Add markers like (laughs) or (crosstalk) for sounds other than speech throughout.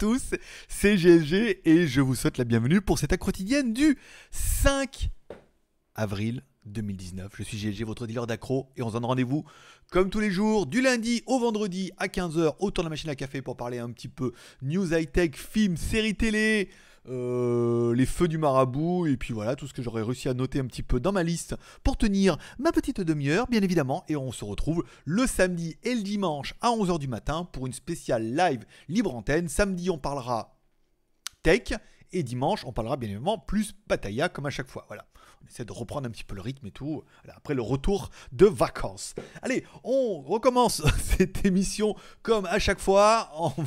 tous, c'est GLG et je vous souhaite la bienvenue pour cette accro quotidienne du 5 avril 2019. Je suis GLG, votre dealer d'accro, et on se donne rendez-vous comme tous les jours, du lundi au vendredi à 15h autour de la machine à café pour parler un petit peu news high-tech, films, séries télé, euh, les feux du marabout, et puis voilà, tout ce que j'aurais réussi à noter un petit peu dans ma liste pour tenir ma petite demi-heure, bien évidemment. Et on se retrouve le samedi et le dimanche à 11h du matin pour une spéciale live libre antenne. Samedi, on parlera tech, et dimanche, on parlera bien évidemment plus Pataya comme à chaque fois. Voilà on essaie de reprendre un petit peu le rythme et tout, après le retour de vacances. Allez, on recommence (laughs) cette émission comme à chaque fois. je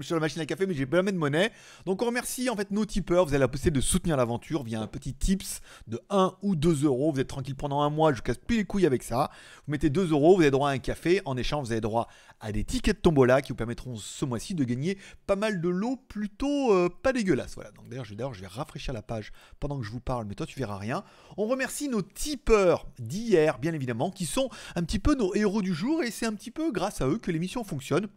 (laughs) suis sur la machine à café, mais j'ai jamais de monnaie. Donc on remercie en fait nos tipeurs. Vous avez la possibilité de soutenir l'aventure via un petit tips de 1 ou 2 euros. Vous êtes tranquille pendant un mois, je vous casse plus les couilles avec ça. Vous mettez 2 euros, vous avez droit à un café. En échange, vous avez droit à des tickets de tombola qui vous permettront ce mois-ci de gagner pas mal de lots plutôt euh, pas dégueulasses. Voilà. d'ailleurs, je, je vais rafraîchir la page pendant que je vous parle, mais toi tu verras rien. On remercie nos tipeurs d'hier, bien évidemment, qui sont un petit peu nos héros du jour et c'est un petit peu grâce à eux que l'émission fonctionne.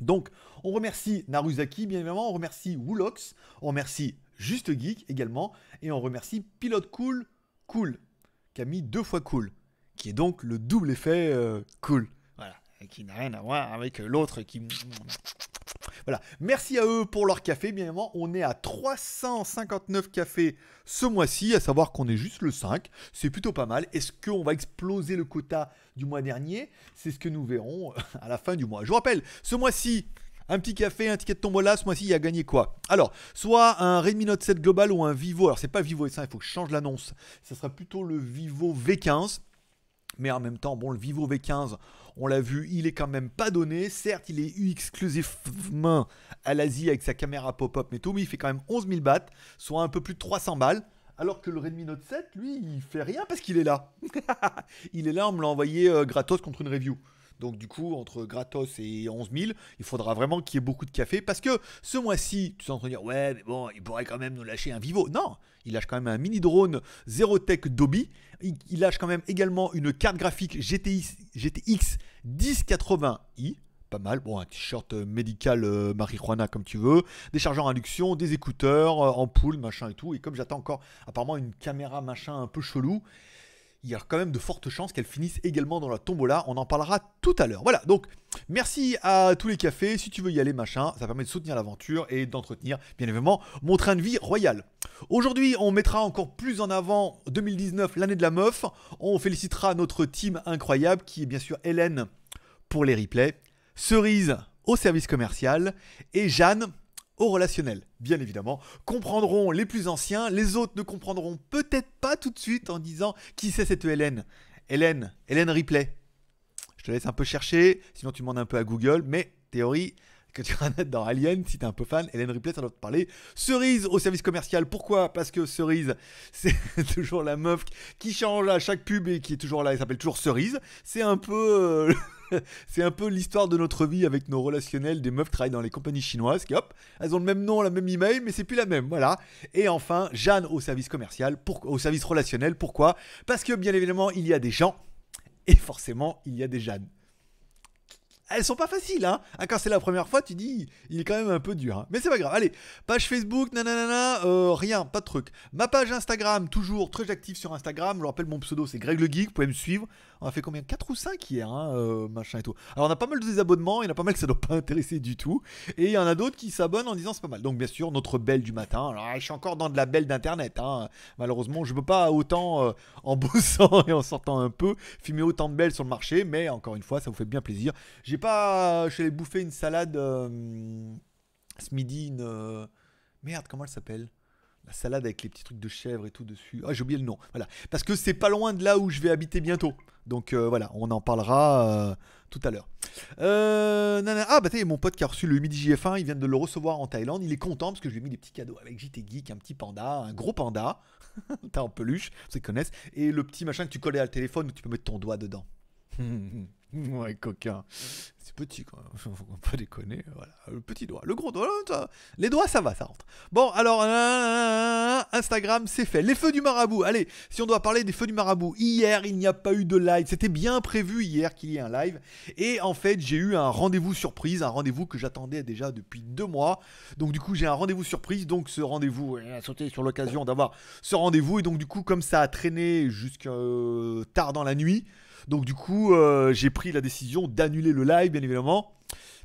Donc, on remercie Naruzaki, bien évidemment, on remercie Woolox, on remercie Juste Geek également, et on remercie Pilote Cool Cool, qui a mis deux fois cool, qui est donc le double effet euh, cool. Voilà, qui n'a rien à voir avec l'autre qui voilà. Merci à eux pour leur café. Bien évidemment, on est à 359 cafés ce mois-ci, à savoir qu'on est juste le 5. C'est plutôt pas mal. Est-ce qu'on va exploser le quota du mois dernier C'est ce que nous verrons euh, à la fin du mois. Je vous rappelle, ce mois-ci, un petit café, un ticket de tombola, ce mois-ci, il y a gagné quoi Alors, soit un Redmi Note 7 Global ou un Vivo. Alors, c'est pas Vivo et ça, il faut que je change l'annonce. Ça sera plutôt le Vivo V15. Mais en même temps, bon, le Vivo V15, on l'a vu, il est quand même pas donné. Certes, il est eu exclusivement à l'Asie avec sa caméra pop-up, mais tout, il fait quand même 11 000 bahts, soit un peu plus de 300 balles. Alors que le Redmi Note 7, lui, il fait rien parce qu'il est là. (laughs) il est là, on me l'a envoyé euh, gratos contre une review. Donc du coup, entre gratos et 11 000, il faudra vraiment qu'il y ait beaucoup de café. Parce que ce mois-ci, tu t'entends dire, ouais, mais bon, il pourrait quand même nous lâcher un vivo. Non, il lâche quand même un mini drone Zero Tech Dobby. Il, lâche quand même également une carte graphique GTX 1080i pas mal. Bon, un t-shirt euh, médical euh, marijuana comme tu veux, des chargeurs induction, des écouteurs, euh, ampoules, machin et tout. Et comme j'attends encore apparemment une caméra machin un peu chelou, il y a quand même de fortes chances qu'elle finisse également dans la tombola. On en parlera tout à l'heure. Voilà, donc merci à tous les cafés. Si tu veux y aller, machin, ça permet de soutenir l'aventure et d'entretenir, bien évidemment, mon train de vie royal. Aujourd'hui, on mettra encore plus en avant 2019, l'année de la meuf. On félicitera notre team incroyable qui est bien sûr Hélène pour les replays, Cerise au service commercial et Jeanne au relationnel, bien évidemment, comprendront les plus anciens, les autres ne comprendront peut-être pas tout de suite en disant qui c'est cette Hélène Hélène, Hélène Ripley. Je te laisse un peu chercher, sinon tu demandes un peu à Google, mais théorie que tu vas dans Alien, si es un peu fan, Hélène Ripley, ça doit te parler. Cerise au service commercial, pourquoi Parce que Cerise, (laughs) c'est toujours la meuf qui change à chaque pub et qui est toujours là, elle s'appelle toujours Cerise. C'est un peu... Euh, (laughs) c'est un peu l'histoire de notre vie avec nos relationnels des meufs qui travaillent dans les compagnies chinoises qui, hop, elles ont le même nom, la même email, mais c'est plus la même. Voilà. Et enfin, Jeanne au service commercial, au service relationnel. Pourquoi Parce que, bien évidemment, il y a des gens et forcément, il y a des Jeannes elles sont pas faciles, hein. Ah, quand c'est la première fois, tu dis, il est quand même un peu dur, hein. Mais c'est pas grave. Allez, page Facebook, nanana, euh, rien, pas de truc. Ma page Instagram, toujours très active sur Instagram. Je vous rappelle, mon pseudo, c'est Greg le Geek. Vous pouvez me suivre. On a fait combien 4 ou 5 hier, hein, euh, machin et tout. Alors on a pas mal de désabonnements, il y en a pas mal que ça doit pas intéresser du tout. Et il y en a d'autres qui s'abonnent en disant c'est pas mal. Donc bien sûr, notre belle du matin. Alors ah, je suis encore dans de la belle d'internet. Hein. Malheureusement, je peux pas autant euh, en (laughs) bossant et en sortant un peu fumer autant de belles sur le marché. Mais encore une fois, ça vous fait bien plaisir. J'ai pas. Je suis allé bouffer une salade euh, ce midi, une. Merde, comment elle s'appelle la salade avec les petits trucs de chèvre et tout dessus. Ah, j'ai oublié le nom. Voilà. Parce que c'est pas loin de là où je vais habiter bientôt. Donc euh, voilà, on en parlera euh, tout à l'heure. Euh, ah, bah t'es mon pote qui a reçu le Midi JF1, il vient de le recevoir en Thaïlande. Il est content parce que je lui ai mis des petits cadeaux avec JT Geek, un petit panda, un gros panda. (laughs) T'as en peluche, vous les connaissent. Et le petit machin que tu collais à le téléphone où tu peux mettre ton doigt dedans. (laughs) ouais, coquin. C'est petit quoi (laughs) faut pas déconner. Voilà, le petit doigt, le gros doigt, les doigts ça va, ça rentre. Bon, alors Instagram c'est fait. Les feux du marabout. Allez, si on doit parler des feux du marabout, hier il n'y a pas eu de live. C'était bien prévu hier qu'il y ait un live, et en fait j'ai eu un rendez-vous surprise, un rendez-vous que j'attendais déjà depuis deux mois. Donc du coup j'ai un rendez-vous surprise. Donc ce rendez-vous, a sauté sur l'occasion d'avoir ce rendez-vous, et donc du coup comme ça a traîné jusqu'à euh, tard dans la nuit. Donc du coup, euh, j'ai pris la décision d'annuler le live, bien évidemment.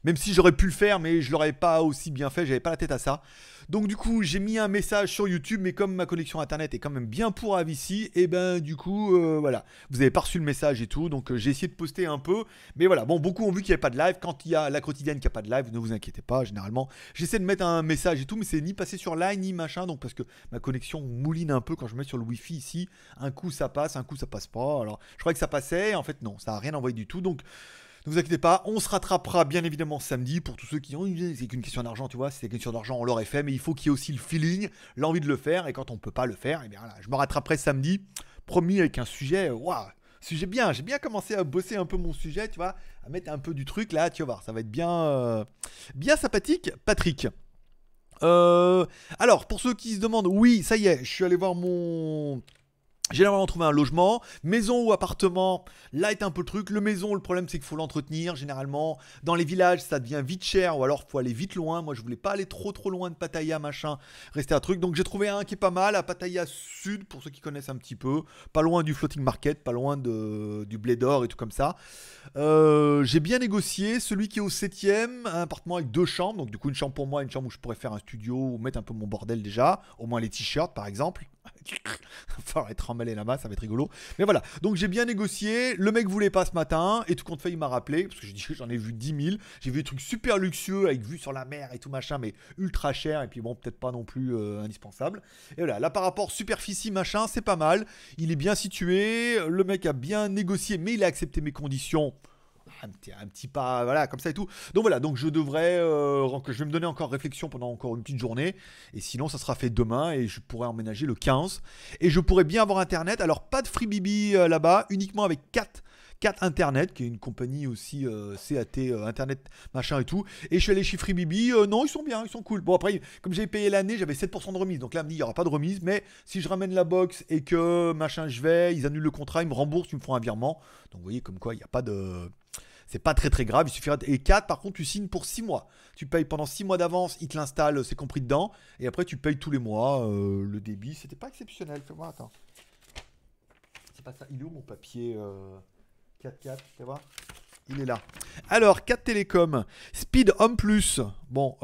Même si j'aurais pu le faire, mais je l'aurais pas aussi bien fait, j'avais pas la tête à ça. Donc du coup, j'ai mis un message sur YouTube, mais comme ma connexion internet est quand même bien pourrave ici, et eh ben du coup, euh, voilà, vous avez pas reçu le message et tout, donc euh, j'ai essayé de poster un peu, mais voilà, bon, beaucoup ont vu qu'il n'y avait pas de live. Quand il y a la quotidienne qui a pas de live, ne vous inquiétez pas, généralement, j'essaie de mettre un message et tout, mais c'est ni passé sur live ni machin, donc parce que ma connexion mouline un peu quand je mets sur le wifi ici, un coup ça passe, un coup ça passe pas. Alors, je croyais que ça passait, en fait non, ça a rien envoyé du tout, donc ne vous inquiétez pas, on se rattrapera bien évidemment samedi pour tous ceux qui ont c'est qu'une question d'argent, tu vois, c'est une question d'argent, on l'aurait fait, mais il faut qu'il y ait aussi le feeling, l'envie de le faire, et quand on peut pas le faire, et eh bien je me rattraperai samedi, promis avec un sujet, waouh, sujet bien, j'ai bien commencé à bosser un peu mon sujet, tu vois, à mettre un peu du truc là, tu vas voir, ça va être bien, euh, bien sympathique, Patrick. Euh, alors, pour ceux qui se demandent, oui, ça y est, je suis allé voir mon Généralement, trouver un logement, maison ou appartement, là est un peu le truc. Le maison, le problème c'est qu'il faut l'entretenir. Généralement, dans les villages, ça devient vite cher ou alors faut aller vite loin. Moi, je voulais pas aller trop trop loin de Pattaya, machin, rester un truc. Donc j'ai trouvé un qui est pas mal à Pattaya Sud pour ceux qui connaissent un petit peu, pas loin du floating market, pas loin du blé d'or et tout comme ça. Euh, j'ai bien négocié celui qui est au septième, un appartement avec deux chambres, donc du coup une chambre pour moi, une chambre où je pourrais faire un studio ou mettre un peu mon bordel déjà, au moins les t-shirts par exemple. Enfin, être emballé là-bas, ça va être rigolo. Mais voilà, donc j'ai bien négocié. Le mec voulait pas ce matin, et tout compte fait, il m'a rappelé, parce que j'ai dit (laughs) j'en ai vu 10 000. J'ai vu des trucs super luxueux, avec vue sur la mer et tout machin, mais ultra cher, et puis bon, peut-être pas non plus euh, indispensable. Et voilà, là par rapport superficie, machin, c'est pas mal. Il est bien situé, le mec a bien négocié, mais il a accepté mes conditions un petit, pas, voilà, comme ça et tout. Donc voilà, donc je devrais, euh, je vais me donner encore réflexion pendant encore une petite journée, et sinon ça sera fait demain, et je pourrai emménager le 15, et je pourrais bien avoir internet, alors pas de FreeBibi euh, là-bas, uniquement avec 4 4 Internet, qui est une compagnie aussi euh, CAT Internet machin et tout. Et je suis allé chez Freebibi, non, ils sont bien, ils sont cool. Bon, après, comme j'avais payé l'année, j'avais 7% de remise. Donc là, me dit, il n'y aura pas de remise, mais si je ramène la box et que machin, je vais, ils annulent le contrat, ils me remboursent, ils me font un virement. Donc vous voyez, comme quoi, il n'y a pas de. C'est pas très très grave, il suffira. Et 4, par contre, tu signes pour 6 mois. Tu payes pendant 6 mois d'avance, il te l'installe, euh, c'est compris dedans. Et après, tu payes tous les mois euh, le débit. C'était pas exceptionnel. Fais-moi, attends. C'est pas ça. Il est où mon papier 4.4 4-4, tu vois il est là. Alors, 4 Télécom, Speed Home Plus, bon,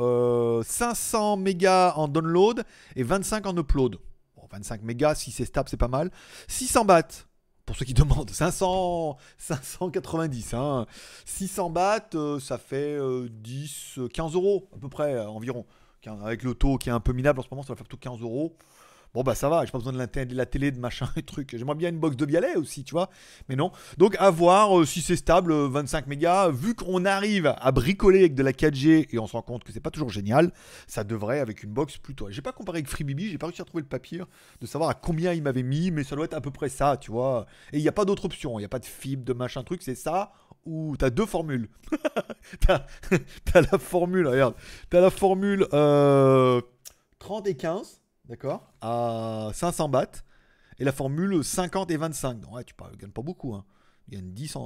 500 euh, mégas en download et 25 en upload. Bon, 25 mégas, si c'est stable, c'est pas mal. 600 bahts, pour ceux qui demandent, 500, (laughs) 590. Hein. 600 bahts, euh, ça fait 10, euh, 15 euh, euros à peu près, environ. Avec le taux qui est un peu minable en ce moment, ça va faire plutôt 15 euros. Bon, bah ça va, j'ai pas besoin de la, la télé, de machin (laughs) et truc. J'aimerais bien une box de Bialet aussi, tu vois. Mais non. Donc, à voir euh, si c'est stable, 25 euh, mégas. Vu qu'on arrive à bricoler avec de la 4G et on se rend compte que c'est pas toujours génial, ça devrait avec une box plutôt. J'ai pas comparé avec FreeBB, j'ai pas réussi à trouver le papier de savoir à combien il m'avait mis, mais ça doit être à peu près ça, tu vois. Et il n'y a pas d'autre option, il n'y a pas de fibre, de machin truc, c'est ça ou t'as deux formules. (laughs) (laughs) t'as, la formule, regarde, t'as la formule 30 euh, et 15 d'accord, à 500 bahts. Et la formule 50 et 25. ouais, tu ne gagnes pas beaucoup. Hein. Il y a une 10,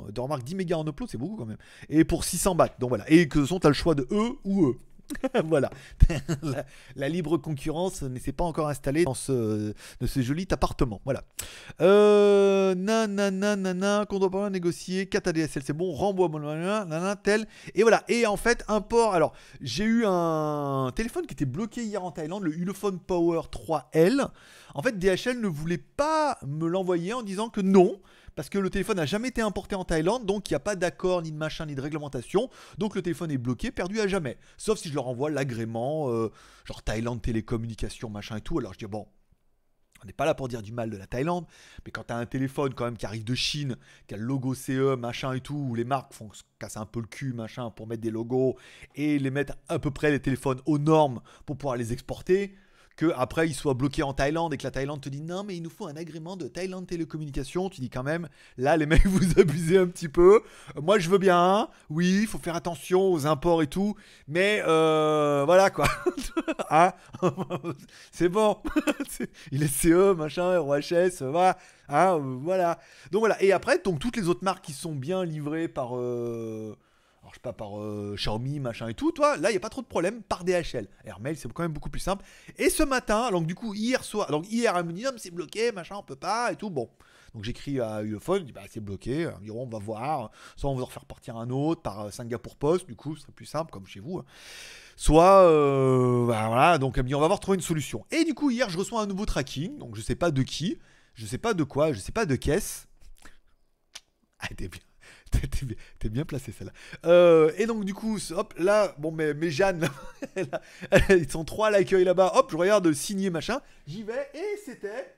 10 mégas en upload, c'est beaucoup quand même. Et pour 600 bahts. Donc voilà. Et que ce sont, tu as le choix de E ou E. (laughs) voilà, (laughs) la, libre concurrence ne s'est pas encore installée dans ce, de ce joli appartement. Voilà. Euh, nanana, nanana, pas négocier 4 ADSL, c'est bon, renvoie, nanana, tel. Et voilà. Et en fait, un port. Alors, j'ai eu un téléphone qui était bloqué hier en Thaïlande, le Ulefone Power 3L. En fait, DHL ne voulait pas me l'envoyer en disant que non parce que le téléphone n'a jamais été importé en Thaïlande, donc il n'y a pas d'accord, ni de machin, ni de réglementation. Donc le téléphone est bloqué, perdu à jamais. Sauf si je leur envoie l'agrément, euh, genre Thaïlande télécommunication, machin et tout. Alors je dis, bon, on n'est pas là pour dire du mal de la Thaïlande, mais quand tu as un téléphone quand même qui arrive de Chine, qui a le logo CE, machin et tout, où les marques font se casser un peu le cul, machin, pour mettre des logos et les mettre à peu près les téléphones aux normes pour pouvoir les exporter, après il soit bloqué en Thaïlande et que la Thaïlande te dit non mais il nous faut un agrément de Thaïlande Télécommunication tu dis quand même là les (laughs) mecs vous abusez un petit peu. Moi je veux bien, oui, il faut faire attention aux imports et tout, mais euh, voilà quoi. (laughs) Ah, (laughs) c'est bon. il est CE machin, ROHS, euh, voilà. Ah, euh, voilà. Donc voilà, et après donc toutes les autres marques qui sont bien livrées par euh, pas, par euh, Xiaomi, machin et tout, toi, là, il n'y a pas trop de problème par DHL. Airmail, c'est quand même beaucoup plus simple. Et ce matin, donc du coup, hier soir, donc hier, elle me dit, non, c'est bloqué, machin, on peut pas et tout, bon. Donc j'écris à Uphone, bah, c'est bloqué, on va voir, soit on va en faire partir un autre par euh, Singapour Post, du coup, ce serait plus simple, comme chez vous. Hein. Soit, euh, bah, voilà, donc elle me dit, on va voir trouver une solution. Et du coup, hier, je reçois un nouveau tracking, donc je sais pas de qui, je sais pas de quoi, je sais pas de caisse. Ah, t'es bien. (laughs) T'es bien placé celle-là. Euh, et donc du coup, hop, là, bon, mais, mais Jeanne, (laughs) ils sont trois à l'accueil là-bas. Hop, je regarde signer machin. J'y vais et c'était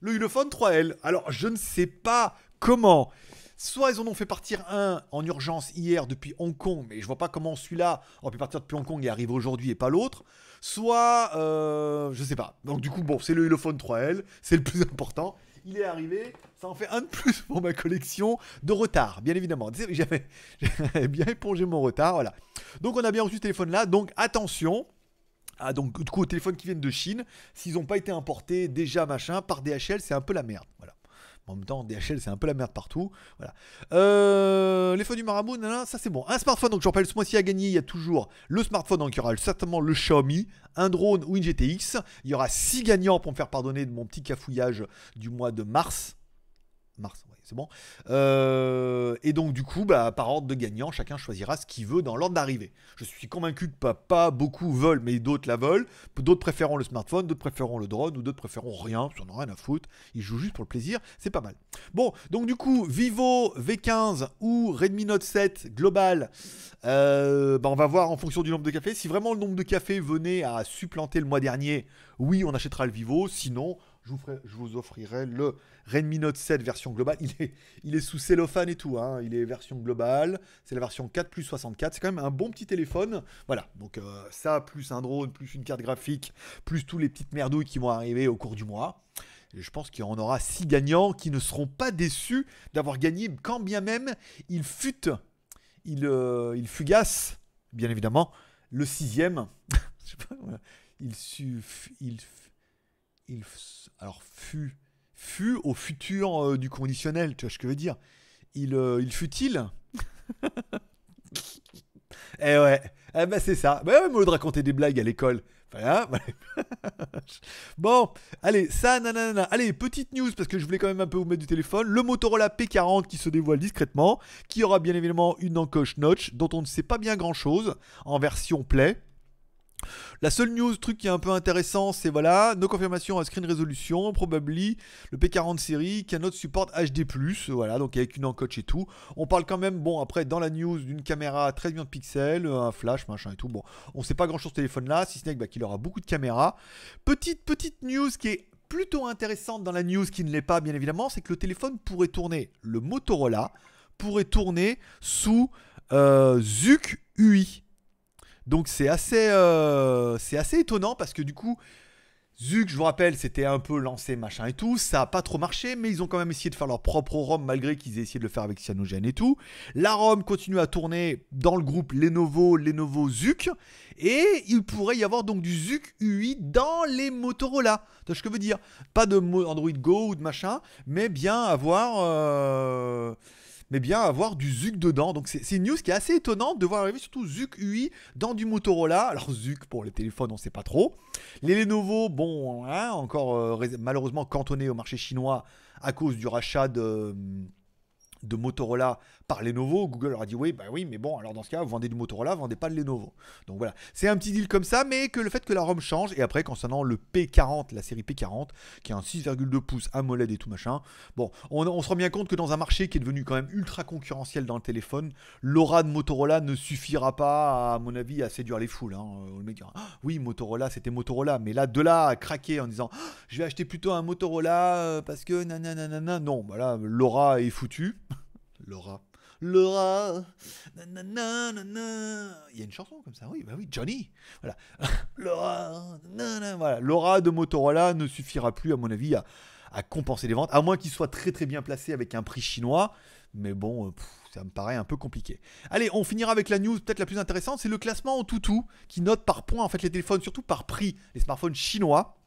le Ulefone 3L. Alors je ne sais pas comment. Soit ils en ont fait partir un en urgence hier depuis Hong Kong, mais je vois pas comment celui-là on pu partir depuis Hong Kong et arriver aujourd'hui et pas l'autre. Soit, euh, je ne sais pas. Donc du coup, bon, c'est le Ulefone 3L, c'est le plus (laughs) important il est arrivé. Ça en fait un de plus pour ma collection de retard, bien évidemment. J'avais bien épongé mon retard, voilà. Donc on a bien reçu ce téléphone-là, donc attention. à ah, donc, du coup, aux téléphones qui viennent de Chine, s'ils n'ont pas été importés déjà, machin, par DHL, c'est un peu la merde. Voilà en même temps, DHL, c'est un peu la merde partout. Voilà. Euh, les feux du marabout, ça c'est bon. Un smartphone, donc je rappelle, ce mois-ci à gagner, il y a toujours le smartphone, donc il y aura certainement le Xiaomi, un drone ou une GTX. Il y aura 6 gagnants pour me faire pardonner de mon petit cafouillage du mois de mars. Mars, c'est bon. Euh, et donc du coup, bah, par ordre de gagnant, chacun choisira ce qu'il veut dans l'ordre d'arrivée. Je suis convaincu que pas, beaucoup veulent, mais d'autres la veulent. D'autres préféreront le smartphone, d'autres préféreront le drone, ou d'autres préféreront rien, ils n'en ont rien à foutre. Ils jouent juste pour le plaisir, c'est pas mal. Bon, donc du coup, Vivo V15 ou Redmi Note 7 global, euh, bah, on va voir en fonction du nombre de cafés. Si vraiment le nombre de cafés venait à supplanter le mois dernier, oui, on achètera le Vivo, sinon je vous, offrirai le Redmi Note 7 version globale. Il est, sous cellophane et tout. Hein. Il est version globale. C'est la version 4 plus 64. C'est quand même un bon petit téléphone. Voilà. Donc euh, ça, plus un drone, plus une carte graphique, plus tous les petites merdouilles qui vont arriver au cours du mois. je pense qu'il y en aura six gagnants qui ne seront pas déçus d'avoir gagné, quand bien même il fut, il, euh, fugace, bien évidemment, le sixième. (laughs) Il suffit. Il il alors fut fut au futur euh, du conditionnel, tu vois ce que je veux dire Il euh, il fut-il (laughs) Eh ouais, eh ben c'est ça. Ben, de raconter des blagues à l'école. (laughs) bon, allez, ça, nanana. Allez, petite news parce que je voulais quand même un peu vous mettre du téléphone. Le Motorola P40 qui se dévoile discrètement, qui aura bien évidemment une encoche notch dont on ne sait pas bien grand chose en version Play. La seule news, truc qui est un peu intéressant, c'est voilà, nos confirmations à screen résolution probably le P40 série, qui a notre support HD+, voilà, donc avec une encoche et tout. On parle quand même, bon, après, dans la news, d'une caméra à 13 millions de pixels, euh, un flash, machin et tout. Bon, on sait pas grand-chose ce téléphone-là, si ce n'est bah, qu'il aura beaucoup de caméras. Petite, petite news qui est plutôt intéressante dans la news, qui ne l'est pas, bien évidemment, c'est que le téléphone pourrait tourner, le Motorola pourrait tourner sous euh, Zuc UI. Donc c'est assez, euh, assez étonnant parce que du coup, ZUK, je vous rappelle, c'était un peu lancé machin et tout, ça n'a pas trop marché, mais ils ont quand même essayé de faire leur propre ROM, malgré qu'ils aient essayé de le faire avec Cyanogen et tout. La ROM continue à tourner dans le groupe Lenovo, Lenovo Zuc, et il pourrait y avoir donc du Zuc UI dans les Motorola. ce que je veux dire Pas de Android Go ou de machin, mais bien avoir. Euh, mais bien avoir du Zuc dedans. Donc c'est une news qui est assez étonnante de voir arriver surtout Zuc UI dans du Motorola. Alors Zuc pour les téléphones, on ne sait pas trop. Les Lenovo, bon, hein, encore euh, malheureusement cantonné au marché chinois à cause du rachat de de Motorola par Lenovo, Google leur a dit oui, bah oui, mais bon, alors dans ce cas, vous vendez du Motorola, vendez pas de Lenovo. Donc voilà, c'est un petit deal comme ça, mais que le fait que la ROM change, et après concernant le P40, la série P40, qui est un 6,2 pouces AMOLED et tout machin, bon, on, se rend bien compte que dans un marché qui est devenu quand même ultra concurrentiel dans le téléphone, l'aura de Motorola ne suffira pas, à mon avis, à séduire les foules. Hein. Euh, ah, oui, Motorola, c'était Motorola, mais là, de là à craquer en disant, ah, je vais acheter plutôt un Motorola euh, parce que nanana, non, voilà, l'aura est foutue. Laura. Laura. Nanana, nanana. Il y a une chanson comme ça. Oui, bah oui, Johnny. Voilà. (laughs) Laura. Nanana, Laura de Motorola ne suffira plus, à mon avis, à, compenser les ventes, à moins qu'il soit très très bien placé avec un prix chinois. Mais bon, euh, ça me paraît un peu compliqué. Allez, on finira avec la news peut-être la plus intéressante, c'est le classement en toutou qui note par point en fait les téléphones, surtout par prix, les smartphones chinois.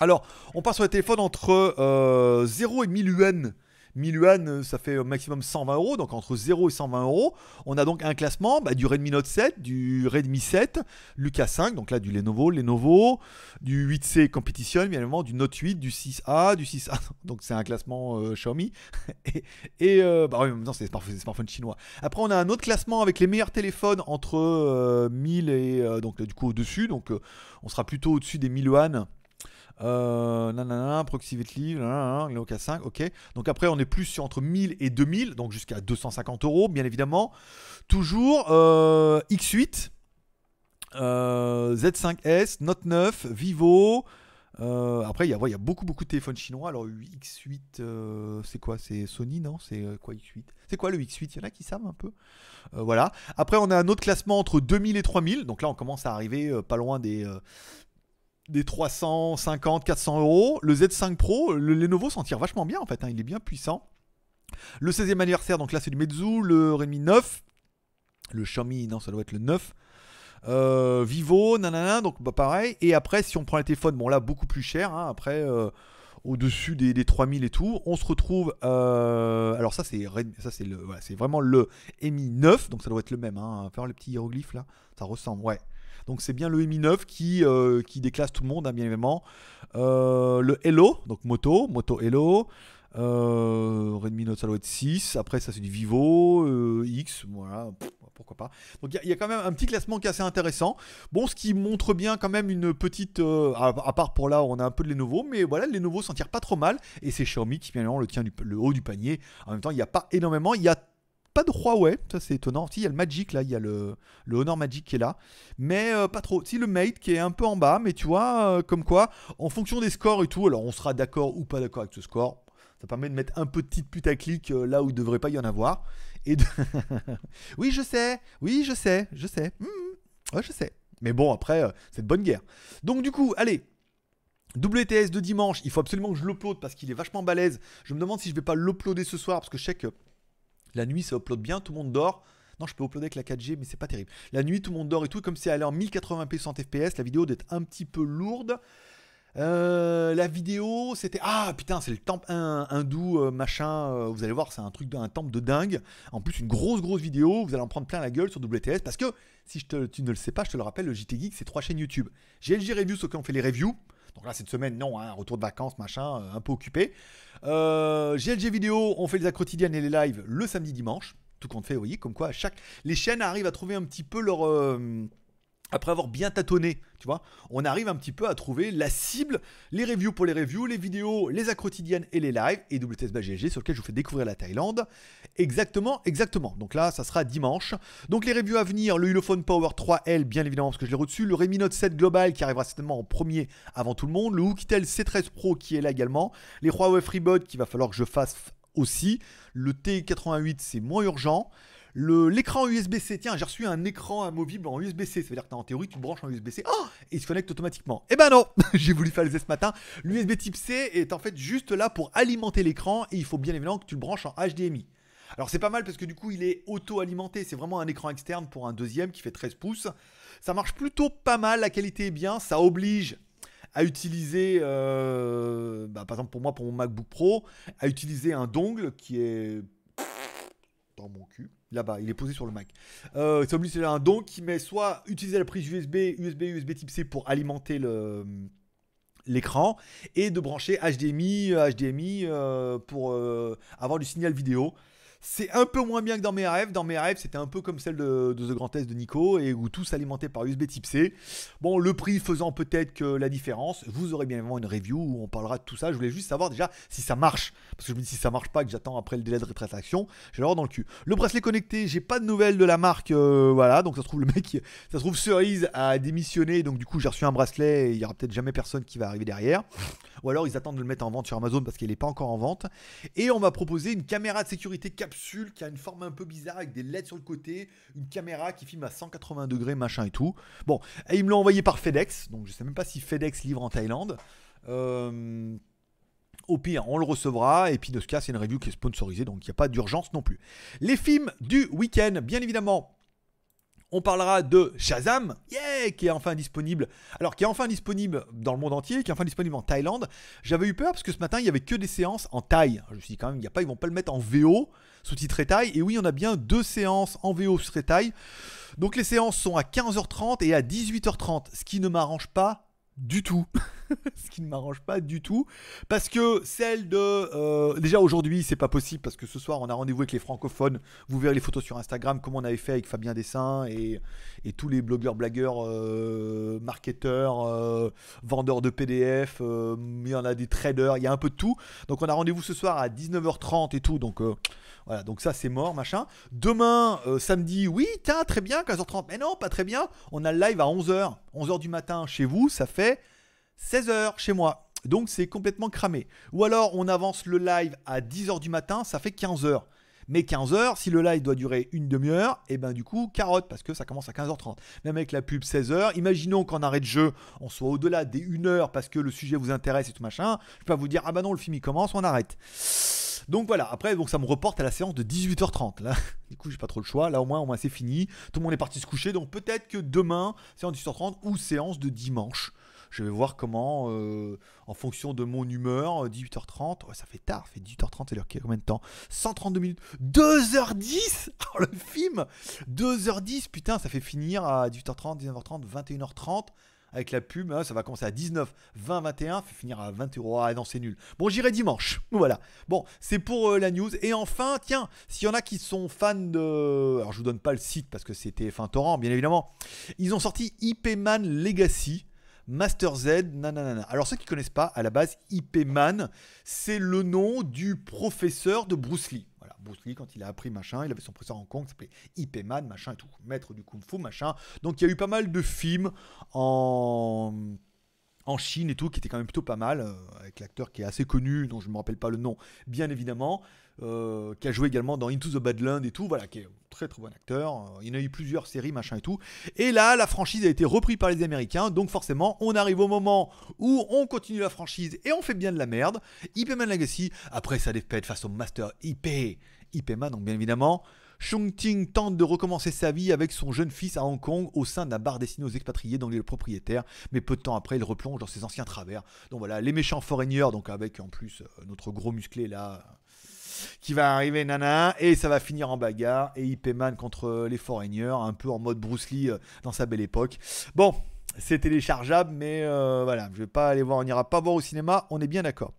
Alors, on part sur les téléphones entre 0 euh, et 1000 yuan 1000 yuan, euh, ça fait au maximum 120 euros, donc entre 0 et 120 euros. On a donc un classement bah, du Redmi Note 7, du Redmi 7, Lucas 5, donc là du Lenovo, Lenovo, du 8C Competition, bien évidemment, du Note 8, du 6A, du 6A, (laughs) donc c'est un classement euh, Xiaomi. (laughs) et, euh, bah oui, en c'est des smartphones, smartphone chinois. Après, on a un autre classement avec les meilleurs téléphones entre 1000 et donc du coup au-dessus, donc on sera plutôt au-dessus des 1000 yuan. Euh, nanana, proximity, 5, ok. Donc après, on est plus sur entre 1000 et 2000, donc jusqu'à 250 euros, bien évidemment. Toujours euh, X8, euh, Z5S, Note 9, Vivo. Euh, après, il y, a, y a beaucoup, beaucoup de téléphones chinois. Alors, X8, euh, c'est quoi C'est Sony, non C'est euh, quoi X8 C'est quoi le X8 Il y en a qui savent un peu. voilà. Après, on a un autre classement entre 2000 et 3000. Donc là, on commence à arriver pas loin des des 350, 400 euros. Le Z5 Pro, le Lenovo s'en tire vachement bien en fait, hein. il est bien puissant. Le 16e anniversaire, donc là c'est du Meizu, le Redmi 9, le Xiaomi, non ça doit être le 9. Euh, Vivo, nanana, donc bah, pareil. Et après, si on prend les téléphones, bon là beaucoup plus cher, hein. après euh, au-dessus des, 3000 et tout, on se retrouve. Euh, alors ça c'est ça c'est vraiment le Mi 9, donc ça doit être le même. Hein, faire les petits hiéroglyphes là, ça ressemble, ouais. Donc c'est bien le MI9 euh, qui, déclasse tout le monde, hein, bien évidemment. Euh, le Hello, donc moto, moto Hello. Euh, Redmi Note, 6. Après, ça c'est du Vivo, X, voilà, pourquoi pas. Donc il y, a quand même un petit classement qui est assez intéressant. Bon, ce qui montre bien quand même une petite. à, part pour là, où on a un peu de nouveaux mais voilà, les Lenovo s'en tirent pas trop mal. Et c'est Xiaomi qui, bien évidemment, le tient le haut du panier. En même temps, il n'y a pas énormément. Il y a pas de Huawei, ça c'est étonnant. Si, il y a le Magic là, il y a le, Honor Magic qui est là, mais euh, pas trop. Si, le Mate qui est un peu en bas, mais tu vois, euh, comme quoi, en fonction des scores et tout, alors on sera d'accord ou pas d'accord avec ce score. Ça permet de mettre un petit putaclic euh, là où il ne devrait pas y en avoir. Et (laughs) oui, je sais, oui, je sais, je sais. Mmh, mmh. je sais. Mais bon, après, c'est de bonne guerre. Donc du coup, allez, WTS de dimanche, il faut absolument que je l'uploade parce qu'il est vachement balèze. Je me demande si je vais pas l'uploader ce soir parce que je sais que la nuit, ça upload bien, tout le monde dort. Non, je peux uploader avec la 4G, mais c'est pas terrible. La nuit, tout le monde dort et tout. Comme si elle allait en 1080p 100 fps, la vidéo doit être un petit peu lourde. Euh, la vidéo, c'était ah putain, c'est le temple hindou euh, machin. Euh, vous allez voir, c'est un truc d'un temple de dingue. En plus, une grosse grosse vidéo. Vous allez en prendre plein la gueule sur WTS parce que si tu ne le sais pas, je te le rappelle, le JT Geek, c'est trois chaînes YouTube. GLG Reviews, ceux qui fait les reviews. Donc là, cette semaine, non, un hein, retour de vacances, machin, euh, un peu occupé. GLG euh, vidéo, on fait les quotidiennes et les lives le samedi dimanche. Tout compte fait, vous voyez, comme quoi chaque... les chaînes arrivent à trouver un petit peu leur euh, après avoir bien tâtonné, tu vois, on arrive un petit peu à trouver la cible, les reviews pour les reviews, les vidéos, les accrotidiennes et les lives, et WTSBGG sur lequel je vous fais découvrir la Thaïlande. Exactement, exactement. Donc là, ça sera dimanche. Donc les reviews à venir, le Ulophone Power 3L, bien évidemment, parce que je l'ai reçu, le Redmi Note 7 Global qui arrivera certainement en premier avant tout le monde, le Hukitel C13 Pro qui est là également, les Huawei FreeBuds qu'il va falloir que je fasse aussi, le T88 c'est moins urgent, l'écran USB-C. Tiens, j'ai reçu un écran amovible en USB-C. Ça veut dire que en théorie, tu le branches en USB-C. Oh Et il se connecte automatiquement. Eh ben non (laughs) J'ai voulu faire ce matin. L'USB type C est en fait juste là pour alimenter l'écran et il faut bien évidemment que tu le branches en HDMI. Alors c'est pas mal parce que du coup il est auto-alimenté, c'est vraiment un écran externe pour un deuxième qui fait 13 pouces. Ça marche plutôt pas mal, la qualité est bien, ça oblige à utiliser, euh, bah, par exemple pour moi, pour mon MacBook Pro, à utiliser un dongle qui est mon cul. Là-bas, il est posé sur le Mac. Euh, obligé, c'est un hein. don qui met soit utiliser la prise USB, USB, USB type C pour alimenter l'écran et de brancher HDMI, HDMI euh, euh, pour euh, avoir du signal vidéo. C'est un peu moins bien que dans mes rêves. Dans mes rêves, c'était un peu comme celle de, The Grand Test de Nico et où tout s'alimentait par USB type C. Bon, le prix faisant peut-être que la différence, vous aurez bien évidemment une review où on parlera de tout ça. Je voulais juste savoir déjà si ça marche. Parce que je me dis si ça marche pas, que j'attends après le délai de rétractation, je vais l'avoir dans le cul. Le bracelet connecté, j'ai pas de nouvelles de la marque. Euh, voilà, donc ça se trouve, le mec, (laughs) ça se trouve, Cerise a démissionné. Donc du coup, j'ai reçu un bracelet et il y aura peut-être jamais personne qui va arriver derrière ou alors ils attendent de le mettre en vente sur Amazon parce qu'il n'est pas encore en vente. Et on m'a proposé une caméra de sécurité capsule qui a une forme un peu bizarre avec des LED sur le côté, une caméra qui filme à 180 degrés, machin et tout. Bon, et ils me l'ont envoyé par FedEx, donc je ne sais même pas si FedEx livre en Thaïlande. Euh, au pire, on le recevra. Et puis, de ce cas, c'est une review qui est sponsorisée, donc il n'y a pas d'urgence non plus. Les films du week-end, bien évidemment. On parlera de Shazam, yeah, qui est enfin disponible. Alors, qui est enfin disponible dans le monde entier, qui est enfin disponible en Thaïlande. J'avais eu peur parce que ce matin, il n'y avait que des séances en Thaï. Je me suis dit quand même, il y a pas, ils vont pas le mettre en VO, sous-titré Thaï. Et oui, on a bien deux séances en VO sous-titré Thaï. Donc les séances sont à 15h30 et à 18h30, ce qui ne m'arrange pas du tout. (laughs) ce qui ne m'arrange pas du tout. Parce que celle de. Euh, déjà aujourd'hui, c'est pas possible parce que ce soir, on a rendez-vous avec les francophones. Vous verrez les photos sur Instagram, comme on avait fait avec Fabien Dessin et, tous les blogueurs, blagueurs, euh, marketeurs, euh, vendeurs de PDF. il y en a des traders, il y a un peu de tout. Donc on a rendez-vous ce soir à 19h30 et tout. Donc. Voilà, donc ça c'est mort, machin. Demain, samedi, oui, tiens, très bien, 15h30. Mais non, pas très bien. On a le live à 11h. 11h du matin chez vous, ça fait 16h chez moi. Donc c'est complètement cramé. Ou alors on avance le live à 10h du matin, ça fait 15h. Mais 15h, si le live doit durer une demi-heure, et eh ben du coup, carotte, parce que ça commence à 15h30. Même avec la pub 16h, imaginons qu'en arrêt de jeu, on soit au-delà des 1h parce que le sujet vous intéresse et tout machin. Je peux pas vous dire, ah bah non, le film il commence, on arrête. Donc voilà, après donc ça me reporte à la séance de 18h30. Là, (laughs) du coup, j'ai pas trop le choix. Là au moins, au moins c'est fini. Tout le monde est parti se coucher. Donc peut-être que demain, séance de 18h30 ou séance de dimanche. Je vais voir comment, euh, en fonction de mon humeur, 18h30, euh, ouais, ça fait tard, ça fait 18h30, c'est l'heure qui combien de temps 132 minutes, 2h10 (laughs) Le film 2h10, putain, ça fait finir à 18h30, 19h30, 21h30 avec la pub, ah, ça va commencer à 19, h 20, 21, fait finir à 20 h Ah non, c'est nul. Bon, j'irai dimanche. (laughs) Voilà. Bon, c'est pour euh, la news. Et enfin, tiens, s'il y en a qui sont fans de. Alors, je vous donne pas le site parce que c'était fin torrent, bien évidemment. Ils ont sorti IP Man Legacy. Master Z, nanana. Alors ceux qui ne connaissent pas, à la base, IP Man, c'est le nom du professeur de Bruce Lee. Voilà, Bruce Lee, quand il a appris machin, il avait son professeur en Kong qui s'appelait IP Man, machin et tout, maître du Kung Fu, machin. Donc il y a eu pas mal de films en en Chine et tout, qui était quand même plutôt pas mal, euh, avec l'acteur qui est assez connu, dont je ne me rappelle pas le nom, bien évidemment, euh, qui a joué également dans Into the Badlands et tout, voilà, qui est un très très bon acteur. Euh, il y en a eu plusieurs séries, machin et tout. Et là, la franchise a été reprise par les Américains, donc forcément, on arrive au moment où on continue la franchise et on fait bien de la merde. IP Man Legacy, après ça défaite face au Master IP, IP donc bien évidemment. Chung Ting tente de recommencer sa vie avec son jeune fils à Hong Kong au sein d'un bar destiné aux expatriés dont il est le propriétaire, mais peu de temps après, il replonge dans ses anciens travers. Donc voilà, les méchants foreigners, donc avec en plus euh, notre gros musclé là, qui va arriver, nana, et ça va finir en bagarre, et Ip Man contre les Foreigners, un peu en mode Bruce Lee euh, dans sa belle époque. Bon, c'est téléchargeable, mais euh, voilà, je vais pas aller voir, on n'ira pas voir au cinéma, on est bien d'accord.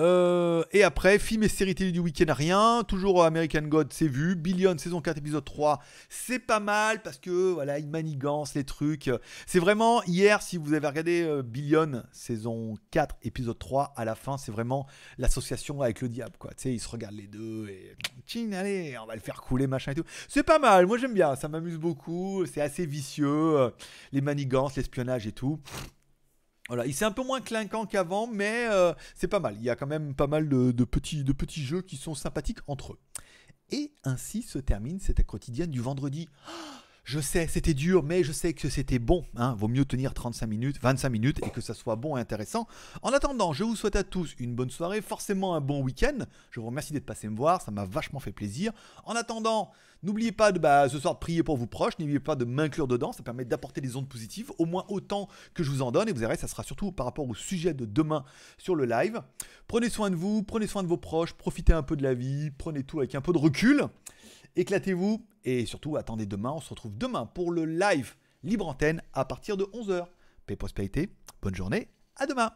Euh, et après, film et série télé du week-end, rien. Toujours American God, c'est vu. Billion, saison 4, épisode 3, c'est pas mal parce que, voilà, il manigance les trucs. C'est vraiment, hier, si vous avez regardé euh, Billion, saison 4, épisode 3, à la fin, c'est vraiment l'association avec le diable, quoi. Tu sais, ils se regardent les deux et. Tchin, allez, on va le faire couler, machin et tout. C'est pas mal, moi j'aime bien, ça m'amuse beaucoup. C'est assez vicieux. Les manigances, l'espionnage et tout. Voilà, il s'est un peu moins clinquant qu'avant, mais euh, c'est pas mal. Il y a quand même pas mal de, petits, de petits jeux qui sont sympathiques entre eux. Et ainsi se termine cette quotidienne du vendredi. Oh je sais, c'était dur, mais je sais que c'était bon. Hein. Vaut mieux tenir 35 minutes, 25 minutes et que ça soit bon et intéressant. En attendant, je vous souhaite à tous une bonne soirée, forcément un bon week-end. Je vous remercie d'être passé me voir, ça m'a vachement fait plaisir. En attendant, n'oubliez pas de bah, ce soir de prier pour vos proches, n'oubliez pas de m'inclure dedans, ça permet d'apporter des ondes positives, au moins autant que je vous en donne. Et vous verrez, ça sera surtout par rapport au sujet de demain sur le live. Prenez soin de vous, prenez soin de vos proches, profitez un peu de la vie, prenez tout avec un peu de recul. Éclatez-vous et surtout attendez demain. On se retrouve demain pour le live libre antenne à partir de 11h. Paix prospérité, bonne journée, à demain